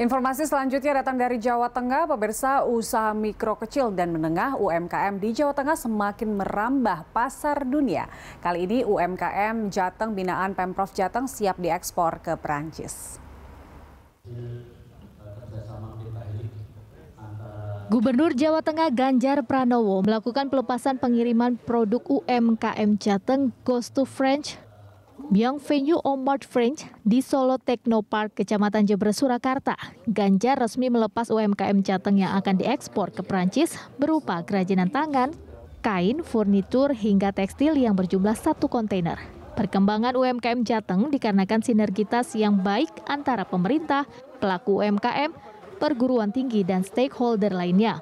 Informasi selanjutnya datang dari Jawa Tengah, pemirsa usaha mikro kecil dan menengah UMKM di Jawa Tengah semakin merambah pasar dunia. Kali ini UMKM Jateng binaan Pemprov Jateng siap diekspor ke Perancis. Gubernur Jawa Tengah Ganjar Pranowo melakukan pelepasan pengiriman produk UMKM Jateng Ghost to French Biang venue Omart French di Solo Technopark, Kecamatan Jember, Surakarta. Ganjar resmi melepas UMKM Jateng yang akan diekspor ke Perancis berupa kerajinan tangan, kain, furnitur, hingga tekstil yang berjumlah satu kontainer. Perkembangan UMKM Jateng dikarenakan sinergitas yang baik antara pemerintah, pelaku UMKM, perguruan tinggi, dan stakeholder lainnya.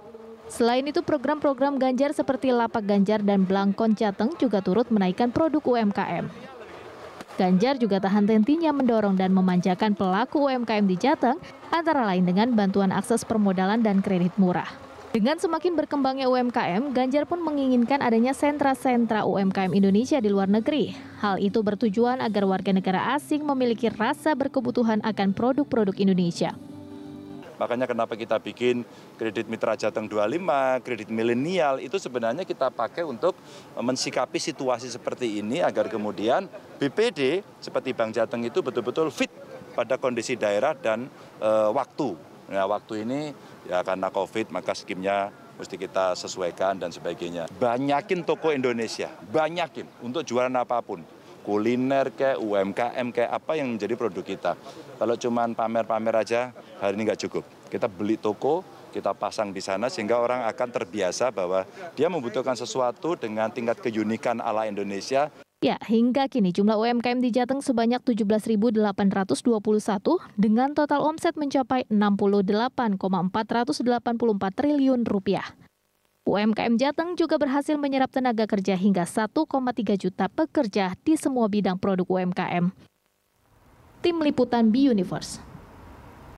Selain itu, program-program Ganjar seperti Lapak Ganjar dan belangkon Jateng juga turut menaikkan produk UMKM. Ganjar juga tahan tentinya mendorong dan memanjakan pelaku UMKM di Jateng, antara lain dengan bantuan akses permodalan dan kredit murah. Dengan semakin berkembangnya UMKM, Ganjar pun menginginkan adanya sentra-sentra UMKM Indonesia di luar negeri. Hal itu bertujuan agar warga negara asing memiliki rasa berkebutuhan akan produk-produk Indonesia. Makanya kenapa kita bikin kredit Mitra Jateng 25, kredit milenial itu sebenarnya kita pakai untuk mensikapi situasi seperti ini agar kemudian BPD seperti Bank Jateng itu betul-betul fit pada kondisi daerah dan e, waktu. Nah, waktu ini ya karena Covid maka skimnya mesti kita sesuaikan dan sebagainya. Banyakin toko Indonesia, banyakin untuk jualan apapun. Kuliner kayak UMKM kayak apa yang menjadi produk kita. Kalau cuma pamer-pamer aja hari ini nggak cukup. Kita beli toko, kita pasang di sana sehingga orang akan terbiasa bahwa dia membutuhkan sesuatu dengan tingkat keunikan ala Indonesia. Ya, hingga kini jumlah UMKM di Jateng sebanyak 17.821 dengan total omset mencapai 68,484 triliun rupiah. UMKM Jateng juga berhasil menyerap tenaga kerja hingga 1,3 juta pekerja di semua bidang produk UMKM. Tim Liputan B Universe